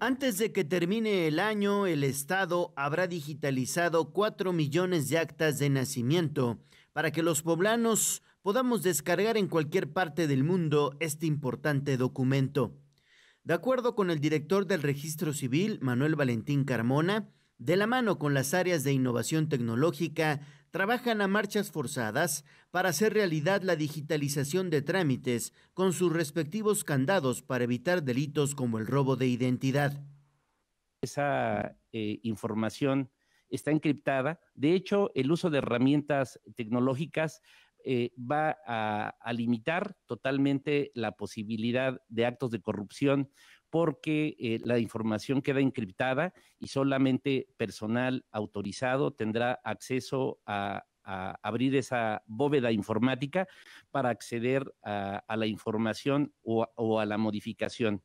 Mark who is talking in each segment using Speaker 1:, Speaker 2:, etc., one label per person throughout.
Speaker 1: Antes de que termine el año, el Estado habrá digitalizado 4 millones de actas de nacimiento para que los poblanos podamos descargar en cualquier parte del mundo este importante documento. De acuerdo con el director del Registro Civil, Manuel Valentín Carmona, de la mano con las áreas de innovación tecnológica, trabajan a marchas forzadas para hacer realidad la digitalización de trámites con sus respectivos candados para evitar delitos como el robo de
Speaker 2: identidad. Esa eh, información está encriptada. De hecho, el uso de herramientas tecnológicas eh, va a, limitar totalmente la posibilidad de actos de corrupción porque eh, la información queda encriptada y solamente personal autorizado tendrá acceso a, abrir esa bóveda informática para acceder a, la información o a la modificación.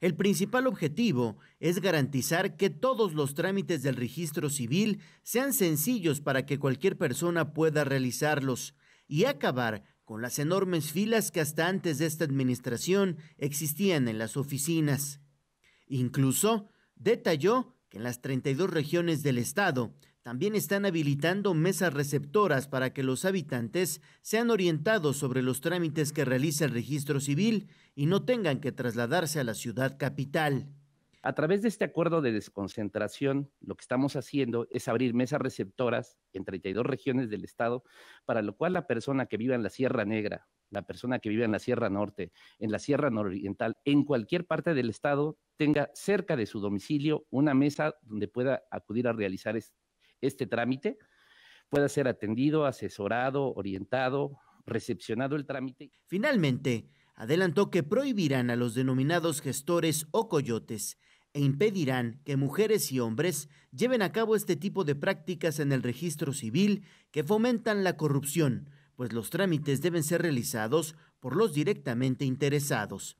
Speaker 2: El principal
Speaker 1: objetivo
Speaker 2: es garantizar que todos los trámites del registro civil sean
Speaker 1: sencillos para que cualquier persona pueda realizarlos y acabar con las enormes filas que hasta antes de esta administración existían en las oficinas. Incluso detalló que en las 32 regiones del estado también están habilitando mesas receptoras para que los habitantes sean orientados sobre
Speaker 2: los trámites que realiza el registro civil y no tengan que trasladarse a la ciudad capital. A través de este acuerdo de desconcentración, lo que estamos haciendo es abrir mesas receptoras en 32 regiones del estado, para lo cual la persona que viva en la Sierra Negra, la persona que vive en la Sierra Norte, en la Sierra Nororiental, en cualquier parte del estado, tenga cerca de su domicilio una mesa donde pueda acudir a realizar este trámite, pueda ser atendido, asesorado, orientado, recepcionado el trámite. Finalmente, adelantó que prohibirán a los denominados gestores o
Speaker 1: coyotes e impedirán que mujeres y hombres lleven a cabo este tipo de prácticas en el registro civil que fomentan la corrupción, pues los trámites deben ser realizados por los directamente interesados.